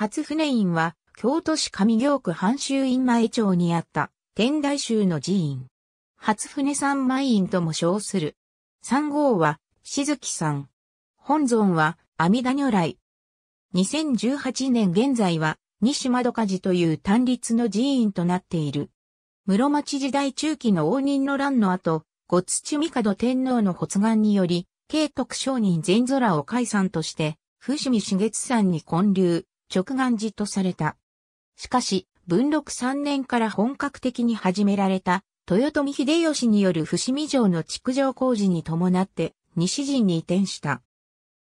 初船院は、京都市上京区半州院前町にあった、天台宗の寺院。初船三枚院とも称する。三号は、静木さん。本尊は、阿弥陀如来。2018年現在は、西窓火事という単立の寺院となっている。室町時代中期の応仁の乱の後、五土帝天皇の発願により、慶徳商人全空を解散として、伏見茂津山に建立。直眼寺とされた。しかし、文禄3年から本格的に始められた、豊臣秀吉による伏見城の築城工事に伴って西陣に移転した。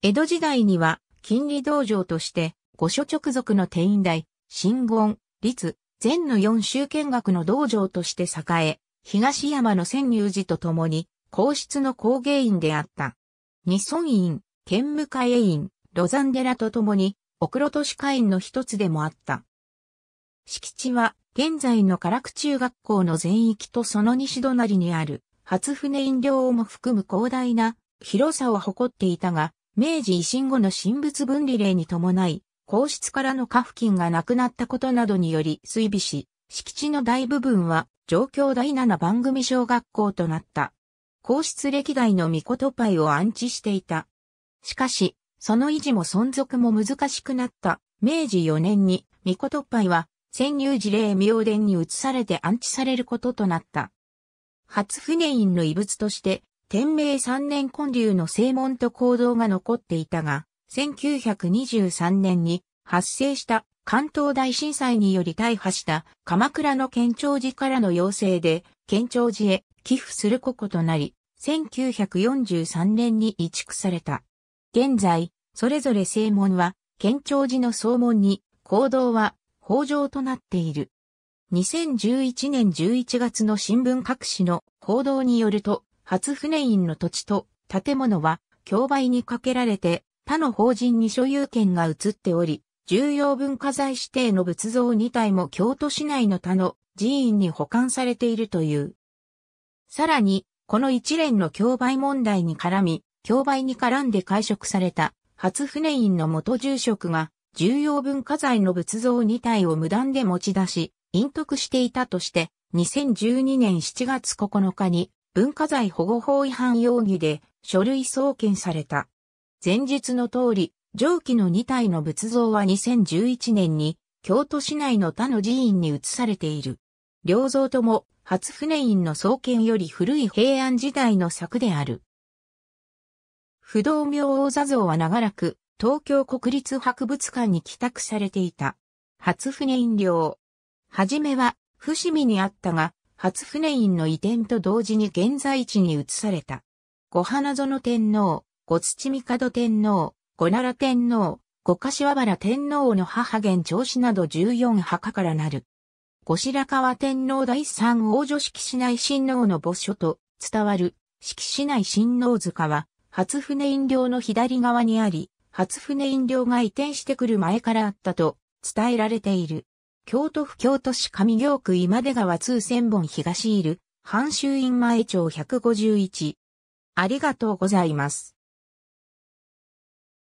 江戸時代には金利道場として御所直属の定員代、新言、律、禅の四州見学の道場として栄え、東山の千入寺と共に皇室の工芸院であった。二村院、県迎え院、ロザン寺と共にオクロトシカインの一つでもあった。敷地は、現在の唐区中学校の全域とその西隣にある、初船飲料をも含む広大な広さを誇っていたが、明治維新後の神仏分離令に伴い、皇室からの家付近がなくなったことなどにより追尾し、敷地の大部分は上京第七番組小学校となった。皇室歴代の御事パイを安置していた。しかし、その維持も存続も難しくなった明治4年に、御事杯は、潜入事例明殿に移されて安置されることとなった。初船院の遺物として、天明3年建立の正門と行動が残っていたが、1923年に発生した関東大震災により大破した鎌倉の県庁寺からの要請で県庁寺へ寄付することとなり、1943年に移築された。現在、それぞれ正門は、県庁寺の総門に、行動は、法上となっている。2011年11月の新聞各紙の報道によると、初船院の土地と建物は競売にかけられて他の法人に所有権が移っており、重要文化財指定の仏像2体も京都市内の他の寺院に保管されているという。さらに、この一連の競売問題に絡み、競売に絡んで解職された、初船院の元住職が、重要文化財の仏像2体を無断で持ち出し、隠匿していたとして、2012年7月9日に、文化財保護法違反容疑で、書類送検された。前述の通り、上記の2体の仏像は2011年に、京都市内の他の寺院に移されている。両像とも、初船院の創建より古い平安時代の作である。不動明王座像は長らく、東京国立博物館に帰宅されていた。初船院領。はじめは、伏見にあったが、初船院の移転と同時に現在地に移された。ご花園天皇、ご土門天皇、ご奈良天皇、五柏原天皇の母現長子など14墓からなる。ご白川天皇第三王女式市内親王の墓所と伝わる式市内親王塚は初船飲料の左側にあり、初船飲料が移転してくる前からあったと伝えられている。京都府京都市上京区今出川通千本東いる、阪州院前町151。ありがとうございます。